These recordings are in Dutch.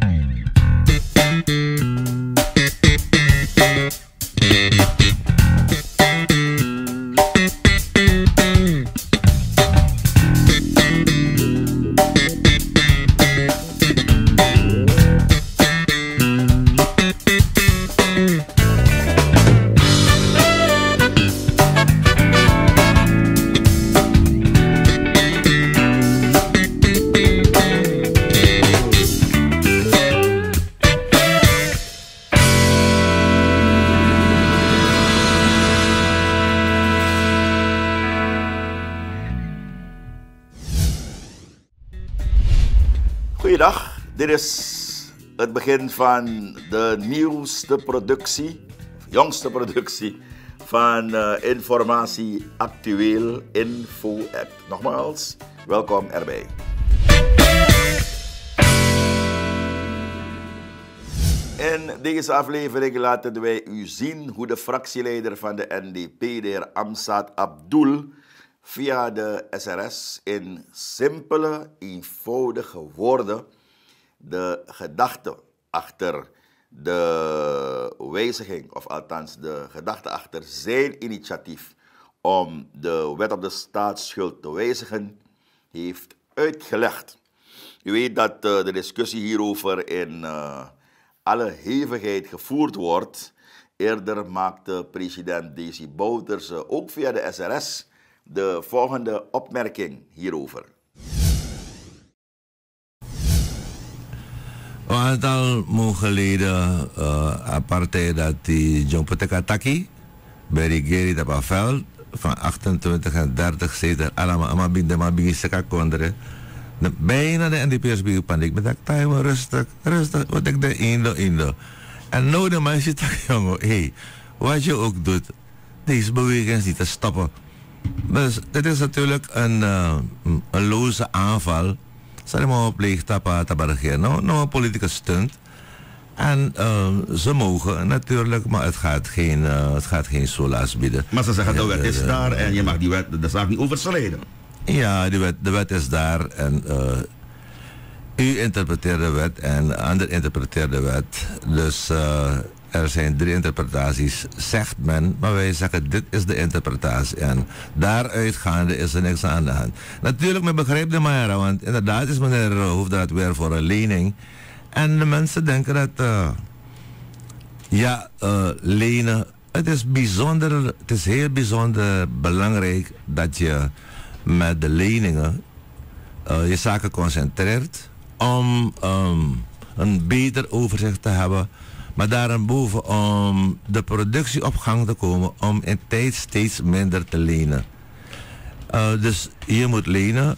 Thank you. van de nieuwste productie, jongste productie van eh, Informatie Actueel Info App. Nogmaals, welkom erbij. In deze aflevering laten wij u zien hoe de fractieleider van de NDP, de heer Amsad Abdul, via de SRS in simpele, eenvoudige woorden de gedachten achter de wijziging, of althans de gedachte achter zijn initiatief om de wet op de staatsschuld te wijzigen, heeft uitgelegd. U weet dat eh, de discussie hierover in eh, alle hevigheid gevoerd wordt. Eerder maakte president Desi Bouterse eh, ook via de SRS de volgende opmerking hierover. aantal mogen geleden uh, eh, aparte dat die John Potekataki de Gerry de veld van 28 en 30 zetels allemaal binnen maar binnen seka konderen. Nou, bijna de NDP's bij paniek met dat time rustig rustig wat ik de indo indo. En nou de meisje tak jongen, hey, wat je ook doet, deze beweging is niet te stoppen. Dus dit is natuurlijk een, eh, een loze aanval Saremo pleegt tapa tabaragir. Nou, nou een politieke stunt. En ehm, ze mogen natuurlijk, maar het gaat geen, eh, het gaat geen solas bieden. Maar ze zeggen, de wet is daar en je mag die wet, de zaak niet overschrijden. Ja, de wet, de wet is daar en eh, u interpreteert de wet en ander interpreteert de wet. Dus eh, er zijn drie interpretaties, zegt men. Maar wij zeggen, dit is de interpretatie. En daaruitgaande is er niks aan de hand. Natuurlijk, men begrijpt de Mara, want inderdaad is meneer Hoefdraad weer voor een lening. En de mensen denken dat, eh, ja, uh, lenen. Het is bijzonder, het is heel bijzonder belangrijk dat je met de leningen eh, je zaken concentreert om ehm, een beter overzicht te hebben maar boven om de productie op gang te komen om in tijd steeds minder te lenen. Eh, dus je moet lenen.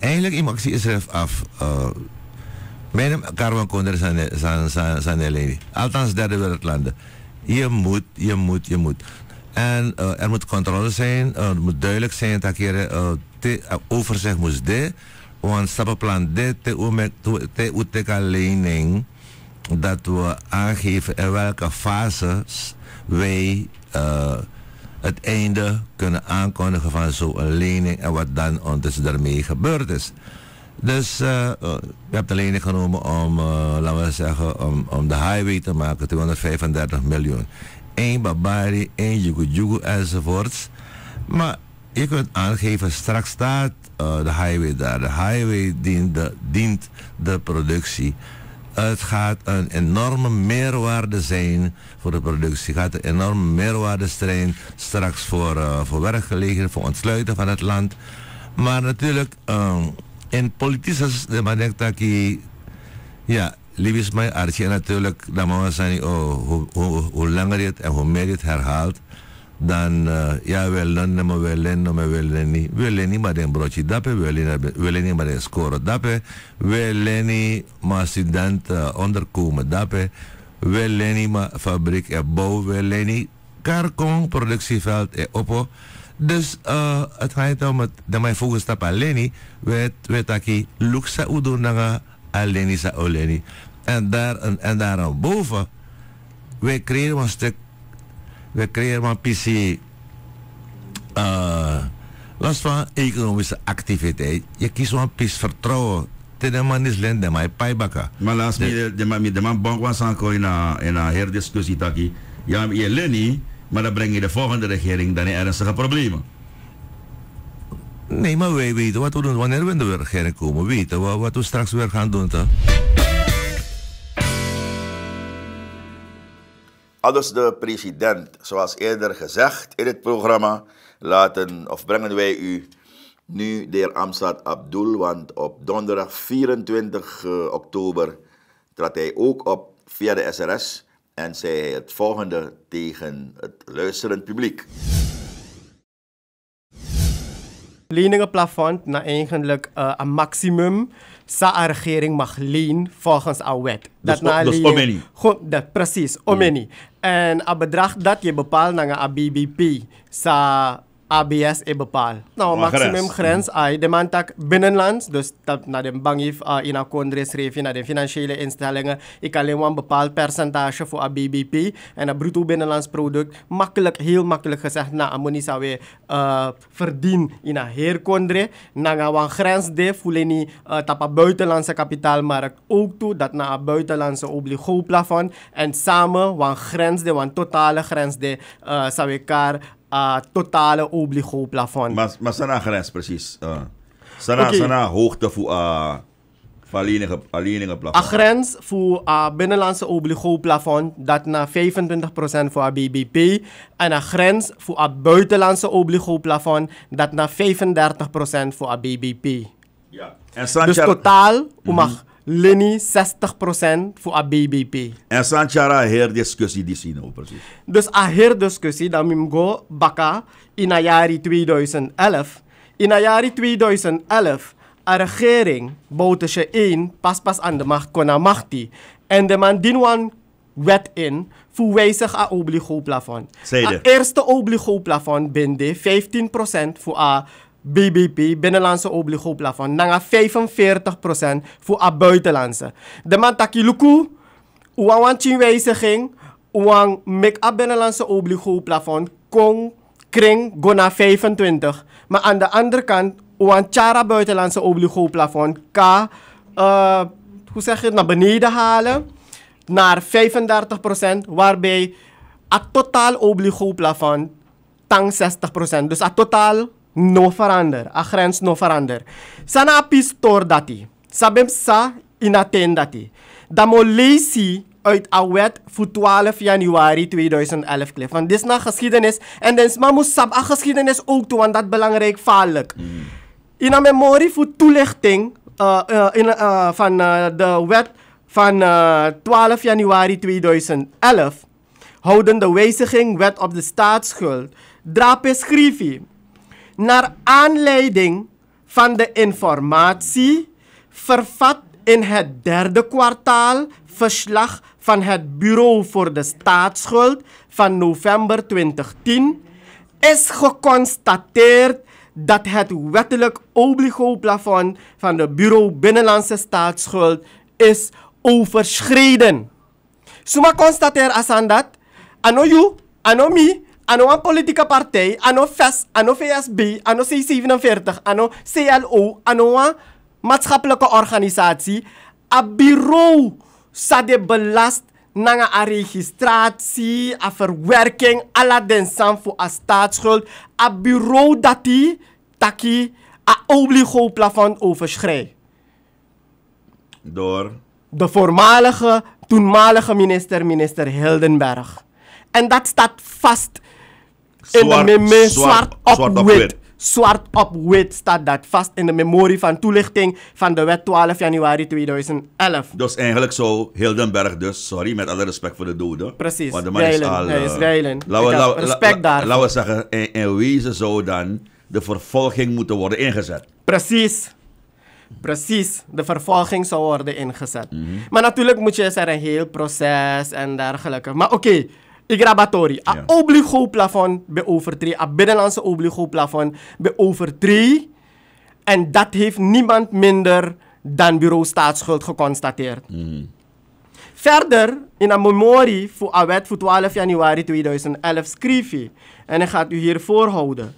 Eigenlijk iemand die is af. Eh, mijn karwan konder zijn lenen. Althans derde wereldlanden. Je moet, je moet, je moet. En eh, er moet controle zijn, het moet duidelijk zijn dat je uh, overzicht moet dit, want stappenplan dit, te, te, te, te, te, dat we aangeven in welke fases wij eh, het einde kunnen aankondigen van zo'n lening en wat dan ondertussen daarmee gebeurd is. Dus eh, eh, we hebben de lening genomen om, laten we zeggen, om, om de highway te maken, 235 miljoen. Eén Babari, één Jugu Jugu enzovoorts. Maar je kunt aangeven, straks staat de highway daar. De highway dient de, dient de productie. Het gaat een enorme meerwaarde zijn voor de productie. Het gaat een enorme meerwaarde zijn straks voor, uh, voor werkgelegenheid, voor ontsluiten van het land. Maar natuurlijk, uh, in politici, de denk dat ik, ja, lief is mijn artje. natuurlijk, dan zeggen, oh, hoe, hoe langer dit het en hoe meer dit het herhaalt, dan eh, ja wel uh, ja wel nama wellen wel wellen ni maar ni broodje brochi dape wellen niet maar baden score dape wellen ni masidant uh, onderkomen dape wel niet maar fabriek erboven bouw leni niet karkong productieveld e oppo dus uh, het gaat om het dat mijn volgende stap alleen niet weet weet dat ik luxe udo nanga alleen is alleen en daar en, daarom boven wij creëren een stuk we creëren een PC uh, van economische activiteit. Je kiest een PC vertrouwen. man is lende, maar hij bakken. Maar laatst, de, de, de, de man bank was aan in een herdiscussie. Ja, je leni, maar dan breng je de volgende regering dan in ernstige problemen. Nee, maar wij weten wat we doen wanneer we in de regering komen. We weten wat, wat we straks weer gaan doen. Toch? Aldus de president, zoals eerder gezegd in het programma, laten, of brengen wij u nu de heer Amstad Abdul, want op donderdag 24 eh, oktober trad hij ook op via de SRS en zei het volgende tegen het luisterend publiek. Leningenplafond na eigenlijk eh, een maximum SA-regering mag leen volgens een wet. Dus dat dus, na dus omeni. dat, precies, omeni. Mm. En een bedrag dat je bepaalt naar een BBP. Sa ABS-e bepaal. Nou, maximum grens mm-hmm. ay de man tak binnenlands, dus dat naar de bangif uh, ah, in een naar de financiële instellingen. Ik alleen een bepaald percentage voor een BBP en een bruto binnenlands product. Makkelijk, heel makkelijk gezegd, na amoni sawe uh, verdien in herkondre, kondre, Na een grens de voelen tapa buitenlandse kapitaalmarkt ook toe, dat na een buitenlandse obligo plafond. En samen, wan grens de, wan totale grens de uh, eh, sawe totale obligo plafond. Maar, maar zijn grens precies? Uh, zijn okay. hoogte voor... Uh, eh, Alleenige, alleenige plafond. Een grens voor uh, binnenlandse obligo plafond dat naar 25% voor BBP en een grens voor het buitenlandse obligo plafond dat naar 35% voor BBP. Ja. En dus totaal, mm mag leni 60% voor a BBP. En Sanchara her discussie die zien precies. Dus a her discussie dat go baka in a jari 2011. In a jari 2011 a regering bouwtje in pas pas aan de macht kona machti. En de man dinwan wet in voor wijzig a obligo plafond. A eerste obligo plafond binde 15% voor a BBP, binnenlandse obligoplafond, nanga 45% voor a buitenlandse. De man taki luku, uang wijziging, uang make a binnenlandse obligoplafond, kong kring gona 25. Maar aan de andere kant, uang het buitenlandse obligoplafond, ka, eh, hoe zeg je, naar beneden halen, naar 35%, waarbij a totaal obligoplafond, tang 60%. Dus a totaal No verander. A grens no verander. Sana dat dati. Sabem sa inattendati. Damo leesi uit a wet voor 12 januari 2011 klif. Want dit is na geschiedenis. En dan ma moet sab a geschiedenis ook toe, want dat belangrijk vaarlijk. In a memorie voor toelichting eh, eh, in, eh, van de wet van 12 januari 2011 houden de wijziging wet op de staatsschuld. Drape scrivi naar aanleiding van de informatie vervat in het derde kwartaal verslag van het Bureau voor de Staatsschuld van november 2010 is geconstateerd dat het wettelijk obligo-plafond van het Bureau Binnenlandse Staatsschuld is overschreden. Suma constateer aan dat, ano you, ano mi, Anno een politieke partij, anno VES, anno VSB, anno C47, anno CLO, anno een maatschappelijke organisatie. A bureau de belast nanga a registratie, a verwerking, ala den voor a staatsschuld. A bureau dat die taki a obligo plafond overschrijd. Door? De voormalige, toenmalige minister, minister Hildenberg. En dat staat vast in de meme zwart op wit. Zwart op wit staat dat vast in de memorie van toelichting van de wet 12 januari 2011. Dus eigenlijk zou Hildenberg dus, sorry, met alle respect voor de doden. Precies, want de man is al, is eh, respect daar. Laten we zeggen, in, in wezen zou dan de vervolging moeten worden ingezet. Precies. Precies, de vervolging zou worden ingezet. Mhm. Maar natuurlijk moet je, zeggen, een heel proces en dergelijke. Maar oké, ik A ja. obligo-plafond be overtreden. A binnenlandse obligo-plafond be En dat heeft niemand minder dan bureau staatsschuld geconstateerd. Mhm. Verder, in een memorie voor een wet voor 12 januari 2011 schreef hij, en ik ga het u hier voorhouden.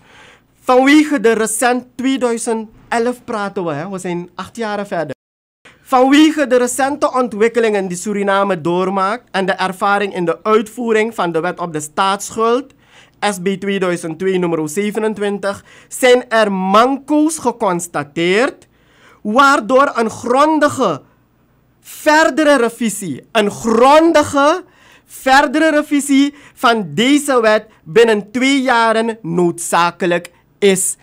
Vanwege de recent 2011 praten we, hè? we zijn acht jaar verder. Vanwege de recente ontwikkelingen die Suriname doormaakt en de ervaring in de uitvoering van de wet op de staatsschuld, SB 2002 nummer 27, zijn er manco's geconstateerd, waardoor een grondige verdere revisie, een grondige verdere revisie van deze wet binnen twee jaren noodzakelijk is.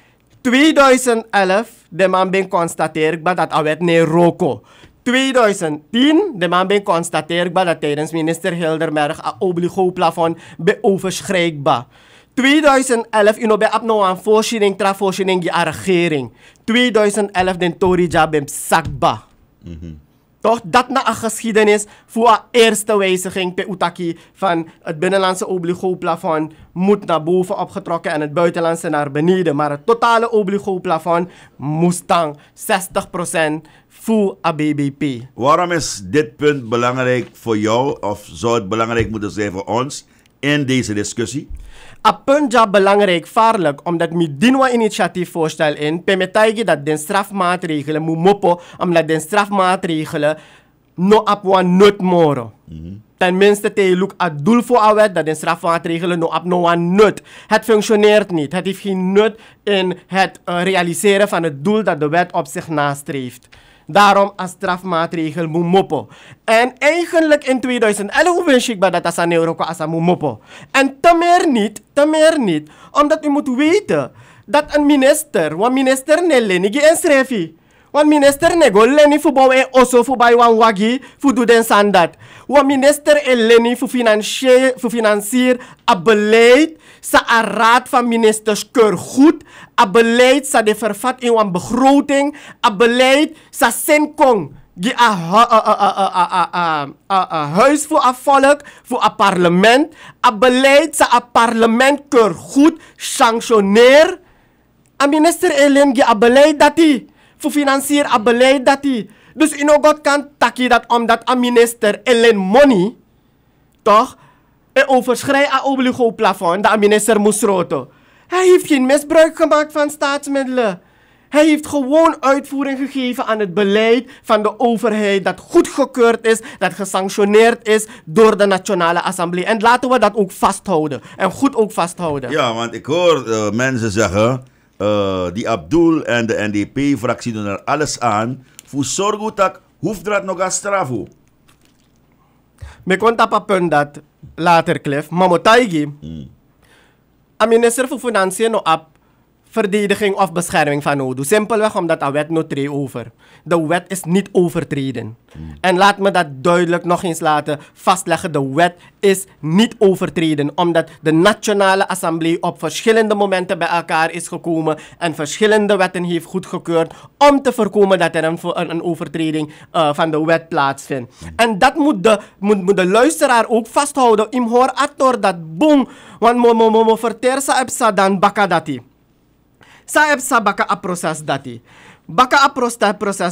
2011, de man ben constateer dat hij niet roko. 2010, de man ben constateer dat tijdens minister Hilderberg a obligoplafond plafond be overschrijdbaar. 2011 ino be ap voorziening tra voorziening regering. 2011 de Torija. bem toch? Dat na een geschiedenis voor een eerste wijziging per Utaki van het binnenlandse obligo-plafond moet naar boven opgetrokken en het buitenlandse naar beneden. Maar het totale obligo-plafond moest dan 60% voor BBP. Waarom is dit punt belangrijk voor jou of zou het belangrijk moeten zijn voor ons in deze discussie? A Punjab belangrijk vaarlijk omdat mi dinwa initiatief voorstel in permittagi dat den strafmaatregelen moet om omdat den strafmaatregelen no apwa nut moro. Mhm. Tenminste, te look at doel voor a wet dat den strafmaatregelen no ap no nut. Het functioneert niet. Het heeft geen nut in het eh, realiseren van het doel dat de wet op zich nastreeft daarom als strafmaatregel moet moppen. En eigenlijk in 2011 wens ik bij dat als een als moet moppen. En te meer niet, te meer niet, omdat u moet weten dat een minister, wat minister niet en Srefi, Wan minister nego leni fu bow also oso fu bay wan wagi fu du den sandat. Wan minister e leni fu financier, fu financier a beleid sa a raad van ministers keur goed. A beleid sa de vervat in wan begroting. A beleid sa sen kong. Gi a, a, a, a huis voor a volk, voor a parlement. A beleid sa a parlement keur goed sanctioneer. A minister Elen gi a beleid dat financieren a beleid dat hij Dus in God kan takkie dat omdat een minister alleen money, toch? En overschrijd a obligo plafond, dat de minister moest roten. Hij heeft geen misbruik gemaakt van staatsmiddelen. Hij heeft gewoon uitvoering gegeven aan het beleid van de overheid dat goedgekeurd is, dat gesanctioneerd is door de Nationale Assemblée. En laten we dat ook vasthouden. En goed ook vasthouden. Ja, want ik hoor eh, mensen zeggen, uh, die Abdul en de NDP-fractie doen er alles aan. Voor zorgen dat hoeft dat nog een straf. Ik kon op punt dat later, Klef, maar moet ik. Hmm. Aan minister van Financiën op verdediging of bescherming van Odo. Nou, simpelweg omdat de wet nooit over. De wet is niet overtreden. Hmm. En laat me dat duidelijk nog eens laten vastleggen. De wet is niet overtreden. Omdat de Nationale Assemblée op verschillende momenten bij elkaar is gekomen. En verschillende wetten heeft goedgekeurd. Om te voorkomen dat er een, een overtreding eh, van de wet plaatsvindt. Hmm. En dat moet de, moet, de luisteraar ook vasthouden. Imhoor ator dat boom. Want mo mo mo verteer dan bakadati. Sa sabaka dati. Baka a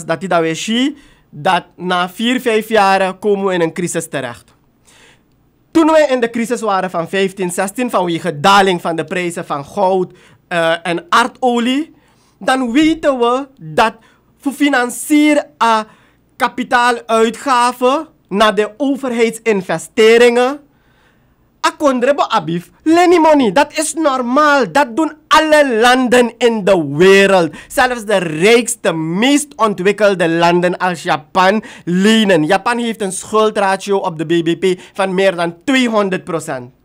dati dat we zien dat na vier, vijf jaar komen we in een crisis terecht. Toen we in de crisis waren van 15, 16, vanwege daling van de prijzen van goud uh, en aardolie, dan weten we dat voor financier kapitaal kapitaaluitgaven naar de overheidsinvesteringen Akondrebo Abif, money dat is normaal. Dat doen alle landen in de wereld. Zelfs de rijkste, meest ontwikkelde landen als Japan lenen. Japan heeft een schuldratio op de BBP van meer dan 200%.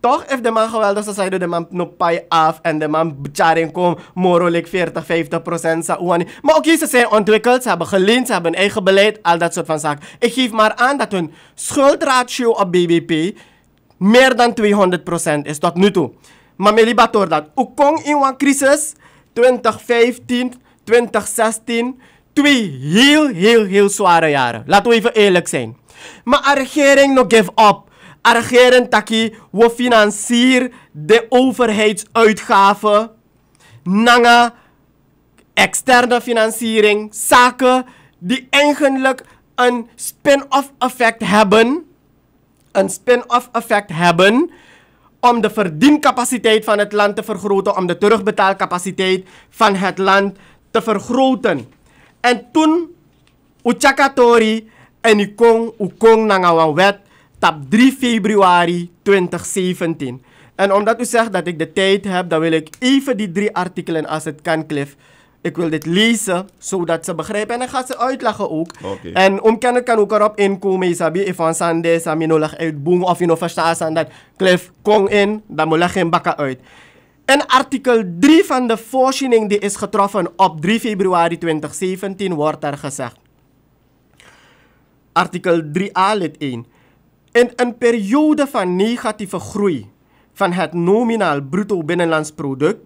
Toch heeft de man geweldig, ze zeiden de man nopai af en de man becharing kom, morolik 40, 50 procent, Maar ook okay, ze zijn ontwikkeld, ze hebben geleend, ze hebben eigen beleid, al dat soort van zaken. Ik geef maar aan dat hun schuldratio op BBP meer dan 200% is tot nu toe. Maar meli bator dat. kon in een crisis 2015, 2016, twee heel, heel, heel zware jaren. Laten we even eerlijk zijn. Maar de regering nog give up. De regering taki, we financier de overheidsuitgaven. Nanga, externe financiering, zaken die eigenlijk een spin-off effect hebben een spin-off effect hebben om de verdiencapaciteit van het land te vergroten, om de terugbetaalcapaciteit van het land te vergroten. En toen Uchakatori en Ukong Ukong Nangawan wet tap 3 februari 2017. En omdat u zegt dat ik de tijd heb, dan wil ik even die drie artikelen als het kan, Cliff, ik wil dit lezen, zodat ze begrijpen. En dan gaat ze uitleggen ook. En omkennen kan ook erop inkomen. Je sabi, van sande, sami no leg uit boom. Of je no verstaat dat. Cliff, kong in, dan moet leg geen bakken uit. In artikel 3 van de voorziening die is getroffen op 3 februari 2017 wordt er gezegd. Artikel 3a lid 1. In een periode van negatieve groei van het nominaal bruto binnenlands product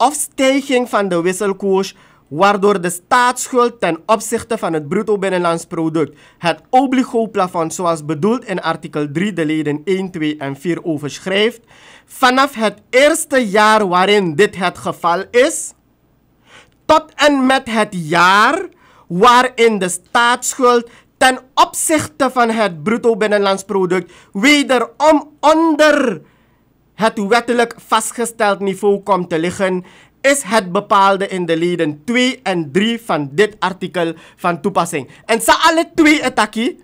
of stijging van de wisselkoers, waardoor de staatsschuld ten opzichte van het bruto binnenlands product het obligo-plafond zoals bedoeld in artikel 3 de leden 1, 2 en 4 overschrijft, vanaf het eerste jaar waarin dit het geval is, tot en met het jaar waarin de staatsschuld ten opzichte van het bruto binnenlands product wederom onder het wettelijk vastgesteld niveau komt te liggen, is het bepaalde in de leden 2 en 3 van dit artikel van toepassing. En sa alle twee etaki,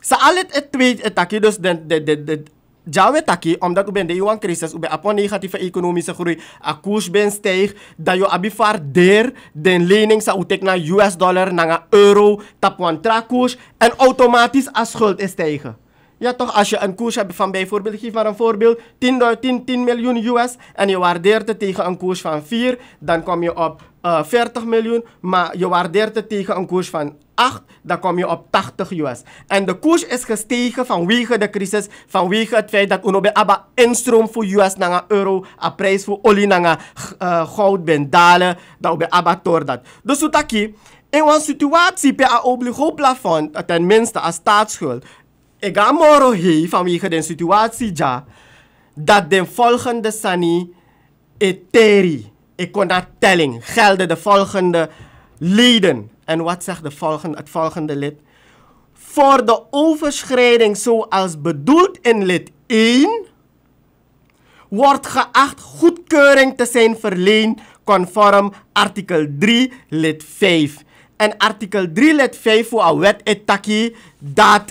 sa alle twee etaki, dus de, de, de, de Jawe omdat u bent de Johan crisis, u bent een negatieve economische groei, a koers ben stijg, dat je abifar der den lening sa u naar US dollar, naar euro, tap wan koers, en automatisch as schuld is stijgen. Ja, toch? Als je een koers hebt van bijvoorbeeld, geef maar een voorbeeld, 10, 10, 10 miljoen US en je waardeert het tegen een koers van 4, dan kom je op 40 eh, miljoen. Maar je waardeert het tegen een koers van 8, dan kom je op 80 US. En de koers is gestegen vanwege de crisis, vanwege het feit dat Unobe Abba instroom voor US naar euro, a prijs voor olie naar eh, goud ben dalen, dat Unobe Abba door dus dat. Dus hier in een situatie bij een obligo plafond, tenminste als staatsschuld, ik ga morgen vanwege de situatie ja, dat de volgende sani eteri. Ik e kon dat telling. Gelden de volgende leden. En wat zegt de volgende, het volgende lid? Voor de overschrijding zoals bedoeld in lid 1 wordt geacht goedkeuring te zijn verleend conform artikel 3 lid 5. En artikel 3 lid 5 voor een wet etaki dat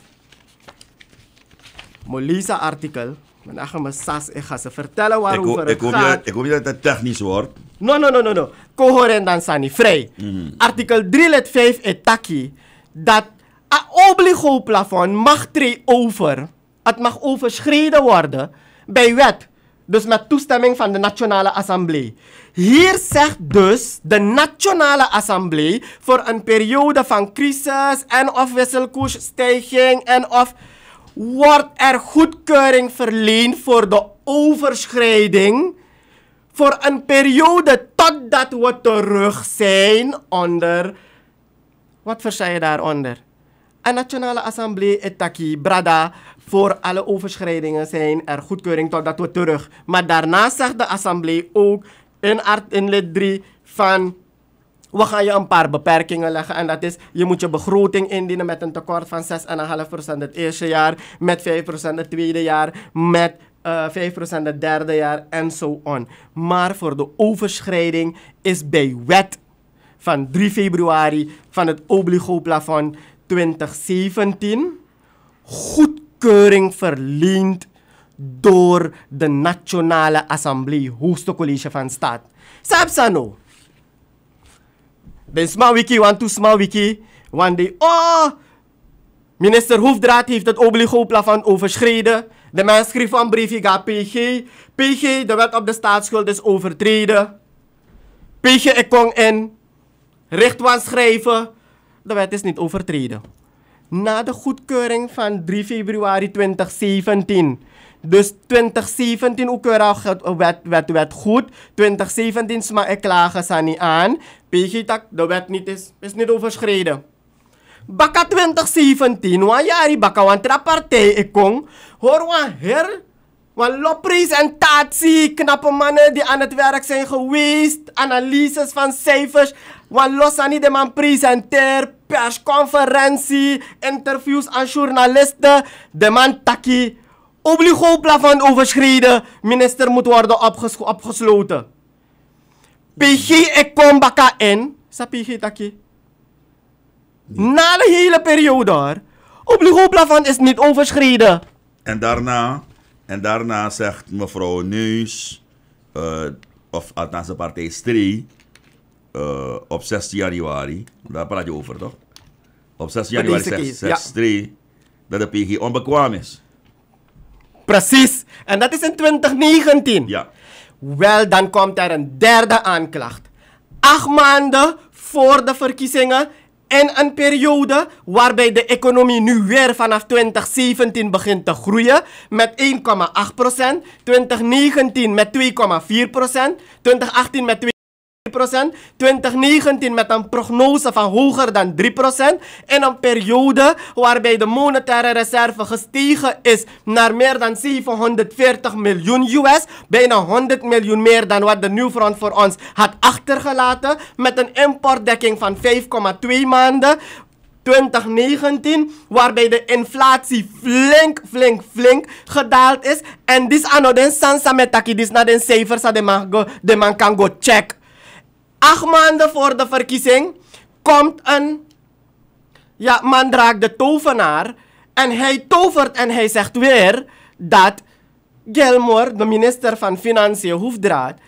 Molisa artikel. Maar dan gaan we sas ze vertellen waarover ik, ho het ik gaat. ik hoop dat het technisch wordt. No, no, no, no, no. Coherent dan sani vrij. Mhm. Artikel 3 lid 5 etaki. Dat een obligo plafond mag tree over. Het mag overschreden worden bij wet. Dus met toestemming van de Nationale Assemblée. Hier zegt dus de Nationale Assemblée voor een periode van crisis en of wisselkoersstijging en of wordt er goedkeuring verleend voor de overschrijding voor een periode totdat we terug zijn onder. Wat versta je daaronder? Een Nationale Assemblée etaki Brada. Voor alle overschrijdingen zijn er goedkeuring totdat we terug. Maar daarna zegt de Assemblée ook in, art, in lid 3 van we gaan je een paar beperkingen leggen. En dat is, je moet je begroting indienen met een tekort van 6,5% het eerste jaar, met 5% het tweede jaar, met uh, eh, 5% het derde jaar en zo so on. Maar voor de overschrijding is bij wet van 3 februari van het obligo 2017 goedkeuring verleend door de Nationale Assemblée, hoogste college van staat. Sapsano, ben Smart Wiki, want to Smart Wiki. One day, oh! Minister Hoefdraad heeft het obligoplafond plafond overschreden. De mens schreef een briefje aan PG. PG, de wet op de staatsschuld is overtreden. PG, ik kon in. Richtwaan schrijven. De wet is niet overtreden. Na de goedkeuring van 3 februari 2017 dus 2017 ook werd, werd, werd goed. 2017 maar ik eh, klagen ze niet aan. PG tak, de wet niet is, is niet overschreden. Baka 2017, wan jari baka wan partij ik kon. Hoor wan her, wan lopresentatie, knappe mannen die aan het werk zijn geweest. Analyses van cijfers, wan los aan de man presenteer, persconferentie, interviews aan journalisten. De man taki Obligo-plafond overschreden. Minister moet worden opges opgesloten. PG, ik kom bakken in. Sa PG taki? Na de hele periode hoor. Obligo-plafond is niet overschreden. En daarna, daarna zegt mevrouw Neus, uh, of althans de partij Stree, uh, eh, op 6 januari, daar praat je over toch? Op 6 januari 6 zegt dat de PG onbekwaam is. Precies. En dat is in 2019. Ja. Wel, dan komt er een derde aanklacht. Acht maanden voor de verkiezingen en een periode waarbij de economie nu weer vanaf 2017 begint te groeien met 1,8%, 2019 met 2,4%, 2018 met 2,4%. 2019 met een prognose van hoger dan 3%. In een periode waarbij de monetaire reserve gestegen is naar meer dan 740 miljoen US. Bijna 100 miljoen meer dan wat de New Front voor ons had achtergelaten. Met een importdekking van 5,2 maanden. 2019, waarbij de inflatie flink, flink, flink gedaald is. En dit aan de sansa met dit is naar de de man kan go check acht maanden voor de verkiezing komt een ja, Mandraak de tovenaar. En hij tovert en hij zegt weer dat Gilmore, de minister van Financiën, Hoefdraad,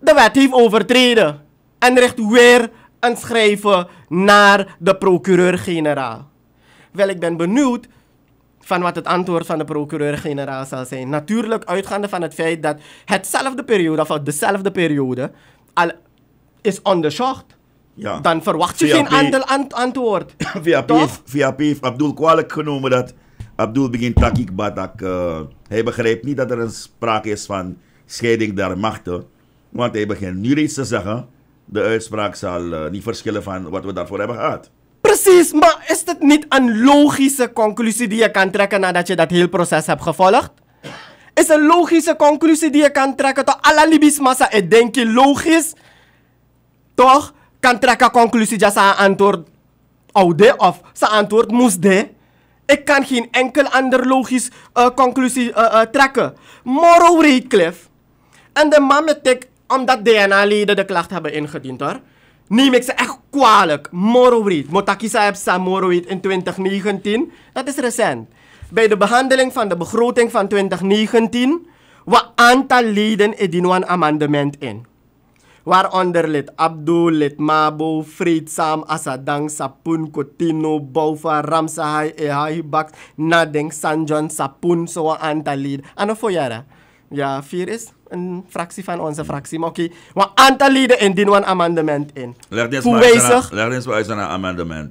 de wet heeft overtreden. En richt weer een schrijven naar de procureur-generaal. Wel, ik ben benieuwd van wat het antwoord van de procureur-generaal zal zijn. Natuurlijk uitgaande van het feit dat hetzelfde periode, of dezelfde periode, al is onderzocht, ja. dan verwacht je geen antwoord. Via Pief, VAP Abdul kwalijk genomen dat Abdul begint takik batak. Uh, eh, hij begrijpt niet dat er een sprake is van scheiding der machten. Want hij begint nu reeds te zeggen, de uitspraak zal eh, niet verschillen van wat we daarvoor hebben gehad. Precies, maar is het niet een logische conclusie die je kan trekken nadat je dat hele proces hebt gevolgd? Is een logische conclusie die je kan trekken tot alle Libische massa. Ik denk je logisch toch kan trekken conclusie dat zijn antwoord oude of zijn antwoord moest de. Ik kan geen enkel ander logisch eh, conclusie uh, uh, trekken. Morrow en de man met tik, omdat DNA-leden de klacht hebben ingediend hoor. Neem ik ze echt kwalijk. Morrow Reed. Motakisa heeft zijn Morrow in 2019. Dat is recent. Bij de behandeling van de begroting van 2019... ...wat aantal leden indienen een amendement in waaronder lid Abdul, lid Mabo, Vreedzaam, Asadang, Sapun, Kotino, Bouva, Ramsahai, Ehai, Bak, Nadeng, Sanjon, Sapun, zo'n aantal Ano voor jaren? Ja, vier is een fractie van onze fractie. Maar oké, okay. een aantal leden indienen een amendement in. Leg eens maar uit naar amendement.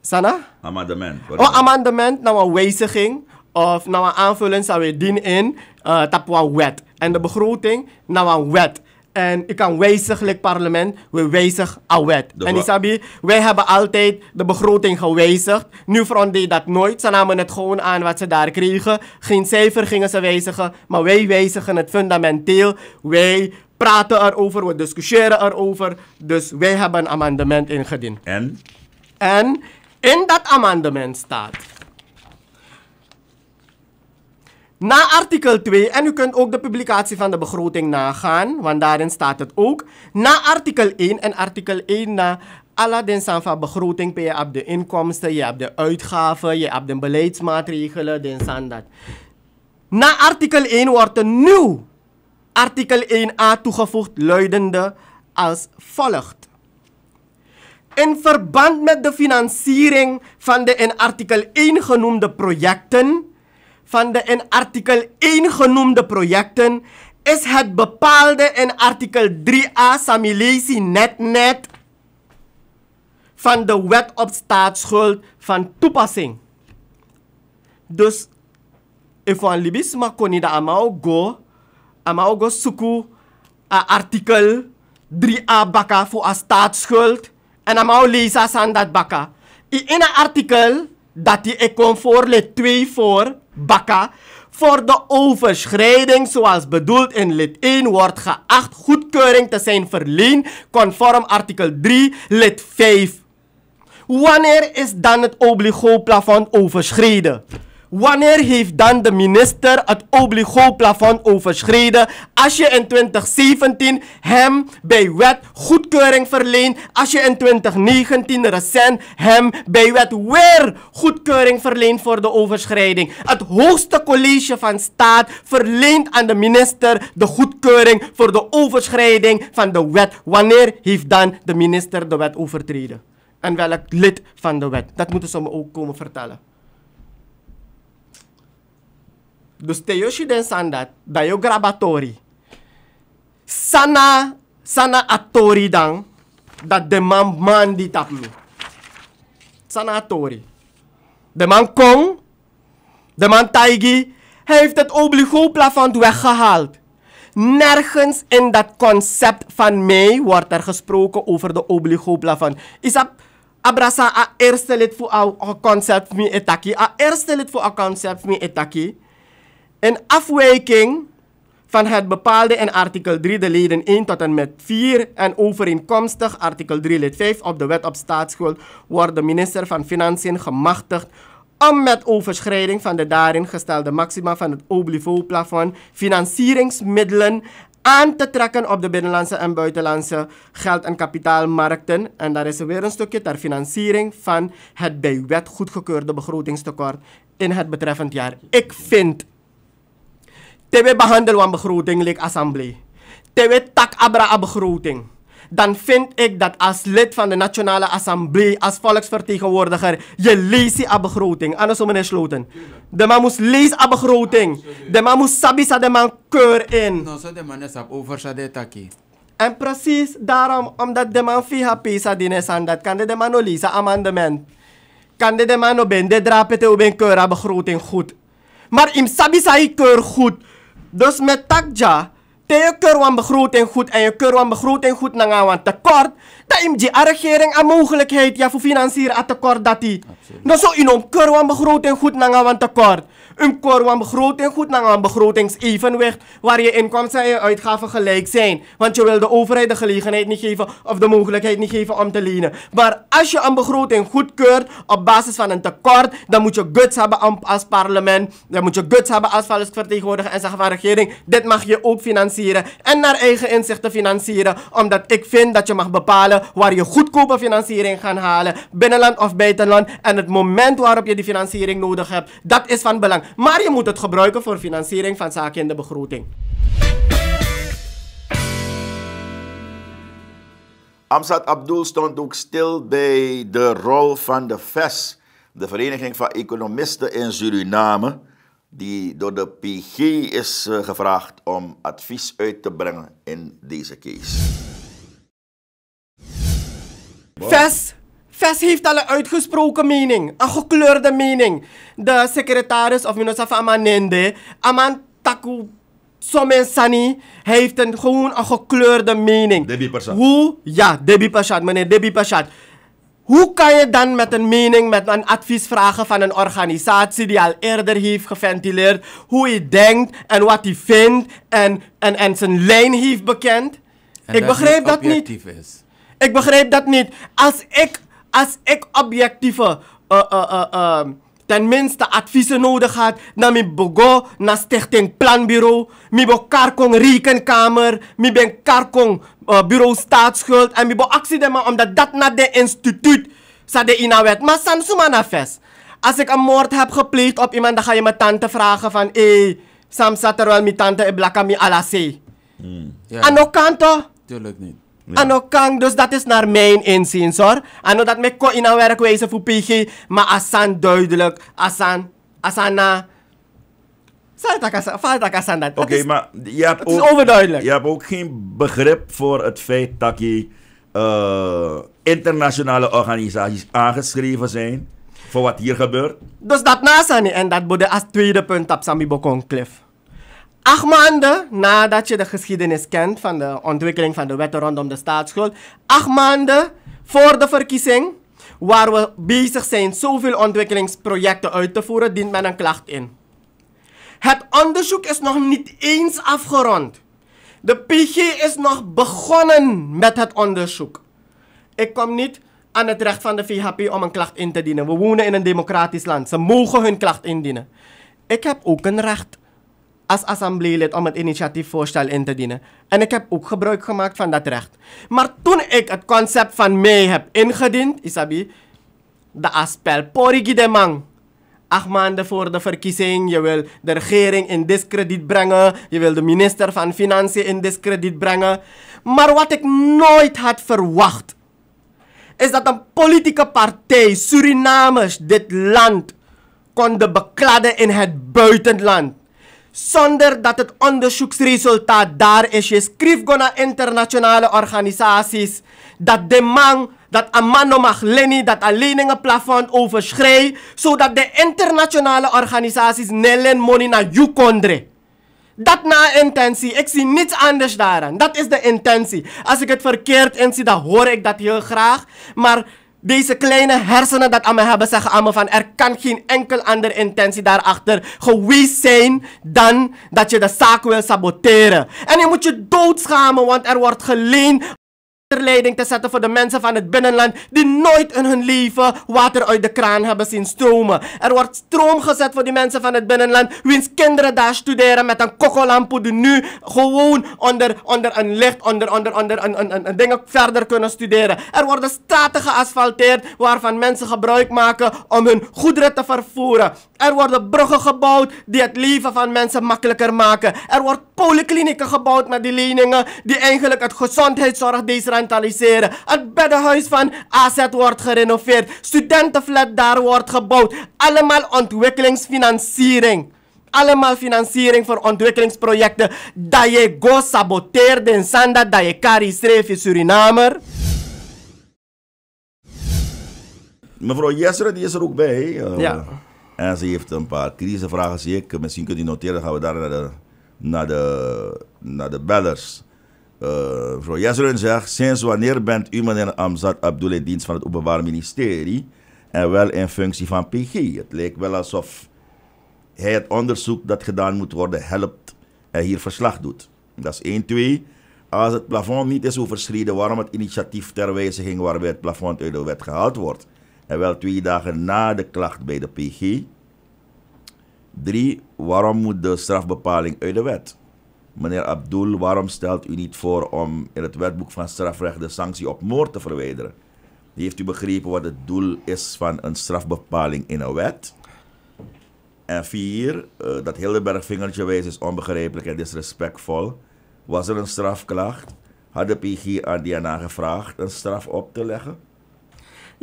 Sana? Amendement. Oh, amendement naar nou een wijziging of naar nou een aanvulling zou we dienen in uh, eh, tapwa wet. En de begroting naar nou een wet. En ik kan wijziglijk parlement, we wijzig Awet. wet. en Isabi, wij hebben altijd de begroting gewijzigd. Nu Front dat nooit. Ze namen het gewoon aan wat ze daar kregen. Geen cijfer gingen ze wijzigen, maar wij wijzigen het fundamenteel. Wij praten erover, we discussiëren erover. Dus wij hebben een amendement ingediend. En? En in dat amendement staat... Na artikel 2, en u kunt ook de publicatie van de begroting nagaan, want daarin staat het ook. Na artikel 1 en artikel 1 na alle staan van begroting, je hebt de inkomsten, je hebt de uitgaven, je hebt de beleidsmaatregelen, dit dat. Na artikel 1 wordt een nieuw artikel 1a toegevoegd, luidende als volgt. In verband met de financiering van de in artikel 1 genoemde projecten van de in artikel 1 genoemde projecten is het bepaalde in artikel 3a Samilesi net net van de wet op staatsschuld van toepassing. Dus Ivan Libisma konida amau go, Amaogo Suku, a artikel 3a baka voor a staatsschuld en Amao Lisa san dat baka. In artikel dat die ik kom voor, le 2 voor, bakka, voor de overschrijding zoals bedoeld in lid 1 wordt geacht goedkeuring te zijn verleend conform artikel 3 lid 5. Wanneer is dan het obligo plafond overschreden? Wanneer heeft dan de minister het obligo-plafond overschreden als je in 2017 hem bij wet goedkeuring verleent, als je in 2019 recent hem bij wet weer goedkeuring verleent voor de overschrijding? Het hoogste college van staat verleent aan de minister de goedkeuring voor de overschrijding van de wet. Wanneer heeft dan de minister de wet overtreden? En welk lid van de wet? Dat moeten ze me ook komen vertellen. dus te die den sandat, da je grabatori. Sana, sana atori dan, dat de man man die tap Sana atori. De man Kong, de man taigi, heeft het obligo-plafond weggehaald. Nergens in dat concept van mij wordt er gesproken over de obligo Is Isap, abrasa a eerste lid voor een concept mi etaki, a eerste lid voor een concept mi etaki. In afwijking van het bepaalde in artikel 3 de leden 1 tot en met 4 en overeenkomstig artikel 3 lid 5 op de wet op staatsschuld wordt de minister van Financiën gemachtigd om met overschrijding van de daarin gestelde maxima van het obliveau financieringsmiddelen aan te trekken op de binnenlandse en buitenlandse geld- en kapitaalmarkten. En daar is er weer een stukje ter financiering van het bij wet goedgekeurde begrotingstekort in het betreffend jaar. Ik vind TW behandel van begroting, like assemblee. TW tak abra a begroting. Dan vind ik dat als lid van de Nationale Assemblée, als volksvertegenwoordiger, je leest a begroting. Anders om meneer Sloten. De man moet lezen de begroting. De man moet sabi de man keur in. No, zo de man is op over de taki. En precies daarom, omdat de man via is aan dat kan de man no lezen amendement. Kan de man no ben, de drapete u keur begroting goed. Maar im sabi keur goed. Dus met takja, te je kurwan begroting goed en je kurwan begroting goed na gaan tekort, dan heeft a regering een mogelijkheid ja voor financieren aan tekort dat die. Dus nou, zo in om kurwan begroting goed na gaan tekort. Een korrel van begroting goed naar een begrotingsevenwicht waar je inkomsten en je uitgaven oh, gelijk zijn. Want je wil de overheid de gelegenheid niet geven of de mogelijkheid niet geven om te lenen. Maar als je een begroting goedkeurt op basis van een tekort, dan moet je guts hebben als parlement. Dan moet je guts hebben als volksvertegenwoordiger en zeggen van regering, dit mag je ook financieren. En naar eigen inzichten financieren. Omdat ik vind dat je mag bepalen waar je goedkope financiering gaat halen. Binnenland of buitenland. En het moment waarop je die financiering nodig hebt, dat is van belang maar je moet het gebruiken voor financiering van zaken in de begroting. Amzat Abdul stond ook stil bij de rol van de VES, de Vereniging van Economisten in Suriname, die door de PG is eh, gevraagd om advies uit te brengen in deze case. VES VES heeft al een uitgesproken mening, een gekleurde mening. De secretaris of Minosafa Amanende, Aman Taku somensani heeft een, gewoon een gekleurde mening. Debi Hoe? Ja, Debi meneer Debi Hoe kan je dan met een mening, met een advies vragen van een organisatie die al eerder heeft geventileerd hoe hij denkt en wat hij vindt en, en, en zijn lijn heeft bekend? ik dat begrijp dat niet. Ik begrijp dat niet. Als ik als ik objectieve, uh, eh, uh, eh, uh, eh, ehm, tenminste adviezen nodig had, dan ik begon naar stichting planbureau, mi bo karkong rekenkamer, mi ben karkong bureau staatsschuld en mi bo accident omdat dat naar de instituut staat in wet, maar samsuma na fest. Als ik een moord heb gepleegd op iemand, dan ga je mijn tante vragen van, hé, hey, Sam zat er wel, mijn tante, e blakka mi alase. Mm. Yeah. Aan nou toch? Tuurlijk niet. Ja. Ano kang, dus dat is naar mijn inziens hoor. Ano dat me ko in werkwijze voor PG, maar asan duidelijk, asan, asana. het dat asan dat. Oké, maar je hebt, overduidelijk. je hebt ook geen begrip voor het feit dat je eh, internationale organisaties aangeschreven zijn voor wat hier gebeurt. Dus dat naast en dat bude als tweede punt op Sami Bokong Cliff. Acht maanden nadat je de geschiedenis kent van de ontwikkeling van de wetten rondom de staatsschuld, acht maanden voor de verkiezing, waar we bezig zijn zoveel ontwikkelingsprojecten uit te voeren, dient men een klacht in. Het onderzoek is nog niet eens afgerond. De PG is nog begonnen met het onderzoek. Ik kom niet aan het recht van de VHP om een klacht in te dienen. We wonen in een democratisch land. Ze mogen hun klacht indienen. Ik heb ook een recht als assembleelid om het initiatiefvoorstel in te dienen. En ik heb ook gebruik gemaakt van dat recht. Maar toen ik het concept van mij heb ingediend, Isabi, de aspel porigi de man. Acht maanden voor de verkiezing, je wil de regering in discrediet brengen, je wil de minister van Financiën in discrediet brengen. Maar wat ik nooit had verwacht, is dat een politieke partij Surinamers dit land konden bekladden in het buitenland zonder dat het onderzoeksresultaat daar is. Je schrijft naar internationale organisaties dat de man, dat een man mag lenen, dat alleen leningen plafond overschreed, zodat de internationale organisaties nelen money naar jou konden. Dat na intentie. Ik zie niets anders daaraan. Dat is de intentie. Als ik het verkeerd inzie, dan hoor ik dat heel graag. Maar deze kleine hersenen dat aan me hebben zeggen aan me van er kan geen enkel andere intentie daarachter geweest zijn dan dat je de zaak wil saboteren. En je moet je doodschamen, want er wordt geleend ter leiding te zetten voor de mensen van het binnenland die nooit in hun leven water uit de kraan hebben zien stromen. Er wordt stroom gezet voor die mensen van het binnenland, wiens kinderen daar studeren met een kokkelampo die nu gewoon onder, onder een licht, onder, onder, onder een, een, een, dingen verder kunnen studeren. Er worden straten geasfalteerd waarvan mensen gebruik maken om hun goederen te vervoeren. Er worden bruggen gebouwd die het leven van mensen makkelijker maken. Er wordt polyklinieken gebouwd met die leningen die eigenlijk het gezondheidszorg deze het beddenhuis van AZ wordt gerenoveerd. Studentenflat daar wordt gebouwd. Allemaal ontwikkelingsfinanciering. Allemaal financiering voor ontwikkelingsprojecten. Dat je go saboteerde in Sanda, dat je kari schreef in Surinamer. Mevrouw Jessere die is er ook bij. ja. En ze heeft een paar crisisvragen, zie ik. Misschien kunt u noteren, dan gaan we daar naar de, naar de, naar de bellers. Eh, mevrouw Jesrun zegt, sinds wanneer bent u meneer Amzat Abdul in dienst van het Openbaar Ministerie en wel in functie van PG? Het leek wel alsof hij het onderzoek dat gedaan moet worden helpt en hier verslag doet. Dat is 1. 2. Als het plafond niet is overschreden, waarom het initiatief ter wijziging waarbij het plafond uit de wet gehaald wordt? En wel twee dagen na de klacht bij de PG. 3. Waarom moet de strafbepaling uit de wet? Meneer Abdul, waarom stelt u niet voor om in het wetboek van strafrecht de sanctie op moord te verwijderen? Heeft u begrepen wat het doel is van een strafbepaling in een wet? En vier, eh, dat Hildeberg vingertje wijst is onbegrijpelijk en disrespectvol. Was er een strafklacht? Had de PG aan DNA gevraagd een straf op te leggen?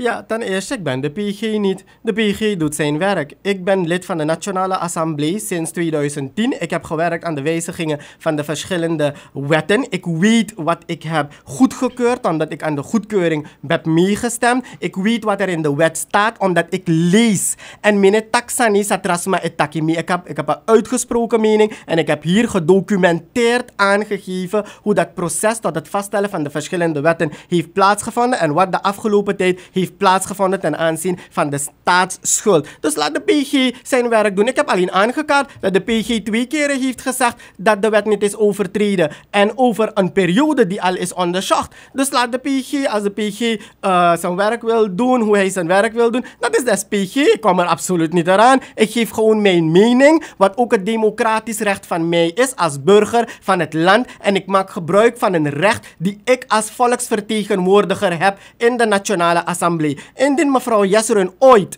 Ja, ten eerste, ik ben de PG niet. De PG doet zijn werk. Ik ben lid van de Nationale Assemblée sinds 2010. Ik heb gewerkt aan de wijzigingen van de verschillende wetten. Ik weet wat ik heb goedgekeurd, omdat ik aan de goedkeuring heb meegestemd. Ik weet wat er in de wet staat, omdat ik lees. En mijn taxani satrasma etakimi. Ik heb, ik heb een uitgesproken mening en ik heb hier gedocumenteerd aangegeven hoe dat proces tot het vaststellen van de verschillende wetten heeft plaatsgevonden en wat de afgelopen tijd heeft plaatsgevonden ten aanzien van de staatsschuld. Dus laat de PG zijn werk doen. Ik heb alleen aangekaart dat de PG twee keren heeft gezegd dat de wet niet is overtreden. En over een periode die al is onderzocht. Dus laat de PG, als de PG eh, zijn werk wil doen, hoe hij zijn werk wil doen, dat is de PG. Ik kom er absoluut niet eraan. Ik geef gewoon mijn mening, wat ook het democratisch recht van mij is als burger van het land. En ik maak gebruik van een recht die ik als volksvertegenwoordiger heb in de Nationale Assemblée. Indien mevrouw Jesseren ooit,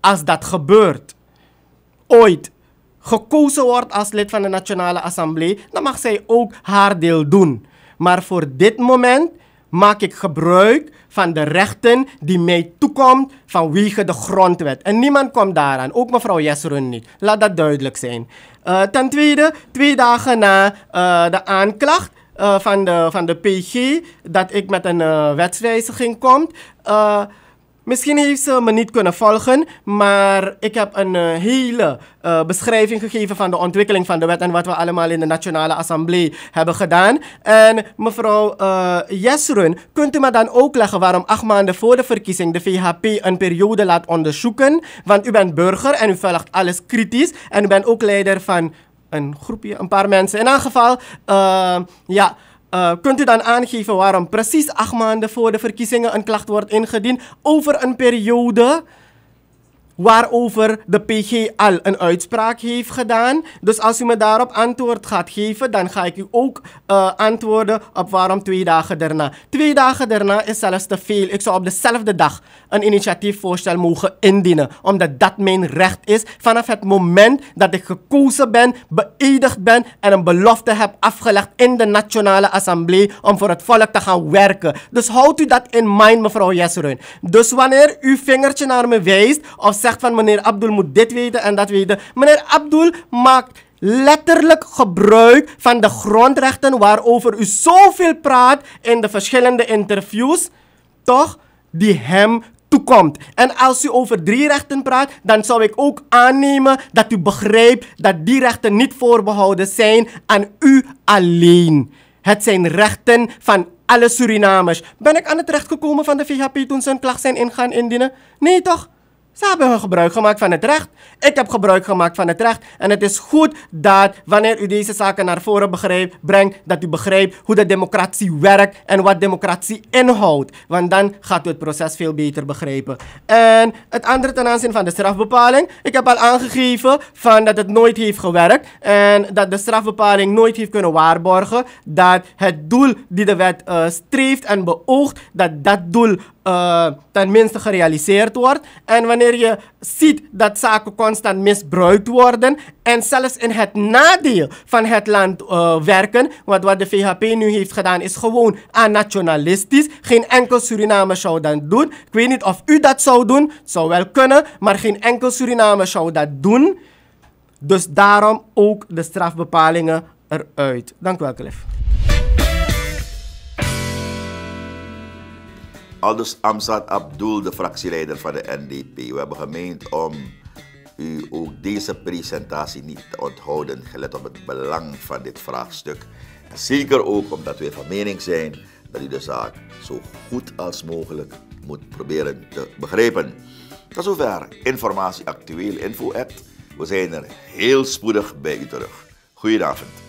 als dat gebeurt, ooit gekozen wordt als lid van de Nationale Assemblee, dan mag zij ook haar deel doen. Maar voor dit moment maak ik gebruik van de rechten die mij toekomt vanwege de grondwet. En niemand komt daaraan, ook mevrouw Jesseren niet. Laat dat duidelijk zijn. Eh, ten tweede, twee dagen na eh, de aanklacht eh, van, de, van de PG dat ik met een uh, eh, wetswijziging kom. Eh, misschien heeft ze me niet kunnen volgen, maar ik heb een hele beschrijving gegeven van de ontwikkeling van de wet en wat we allemaal in de Nationale Assemblée hebben gedaan. En mevrouw Jesrun, kunt u me dan ook leggen waarom acht maanden voor de verkiezing de VHP een periode laat onderzoeken? Want u bent burger en u volgt alles kritisch en u bent ook leider van een groepje, een paar mensen. In elk geval, ehm, ja, eh, kunt u dan aangeven waarom precies acht maanden voor de verkiezingen een klacht wordt ingediend over een periode waarover de PG al een uitspraak heeft gedaan. Dus als u me daarop antwoord gaat geven, dan ga ik u ook eh, antwoorden op waarom twee dagen daarna. Twee dagen daarna is zelfs te veel. Ik zou op dezelfde dag een initiatiefvoorstel mogen indienen, omdat dat mijn recht is vanaf het moment dat ik gekozen ben, beëdigd ben en een belofte heb afgelegd in de Nationale Assemblée om voor het volk te gaan werken. Dus houdt u dat in mind, mevrouw Jesserun. Dus wanneer u vingertje naar me wijst of zegt van meneer Abdul moet dit weten en dat weten. Meneer Abdul maakt letterlijk gebruik van de grondrechten waarover u zoveel praat in de verschillende interviews, toch, die hem toekomt. En als u over drie rechten praat, dan zou ik ook aannemen dat u begrijpt dat die rechten niet voorbehouden zijn aan u alleen. Het zijn rechten van alle Surinamers. Ben ik aan het recht gekomen van de VHP toen ze een klacht zijn ingaan indienen? Nee toch? Ze hebben gebruik gemaakt van het recht. Ik heb gebruik gemaakt van het recht. En het is goed dat wanneer u deze zaken naar voren begrijpt, brengt, dat u begrijpt hoe de democratie werkt en wat democratie inhoudt. Want dan gaat u het proces veel beter begrijpen. En het andere ten aanzien van de strafbepaling. Ik heb al aangegeven van dat het nooit heeft gewerkt. En dat de strafbepaling nooit heeft kunnen waarborgen dat het doel die de wet uh, streeft en beoogt, dat dat doel uh, ten gerealiseerd wordt. En wanneer wanneer je ziet dat zaken constant misbruikt worden en zelfs in het nadeel van het land eh, werken, wat wat de VHP nu heeft gedaan is gewoon anationalistisch. Geen enkel Surinamer zou dat doen. Ik weet niet of u dat zou doen, zou wel kunnen, maar geen enkel Surinamer zou dat doen. Dus daarom ook de strafbepalingen eruit. Dank u wel, Cliff. Aldus Amzat Abdul, de fractieleider van de NDP. We hebben gemeend om u ook deze presentatie niet te onthouden, gelet op het belang van dit vraagstuk. zeker ook omdat we van mening zijn dat u de zaak zo goed als mogelijk moet proberen te begrijpen. Tot zover Informatie Actueel Info hebt. We zijn er heel spoedig bij u terug. Goedenavond.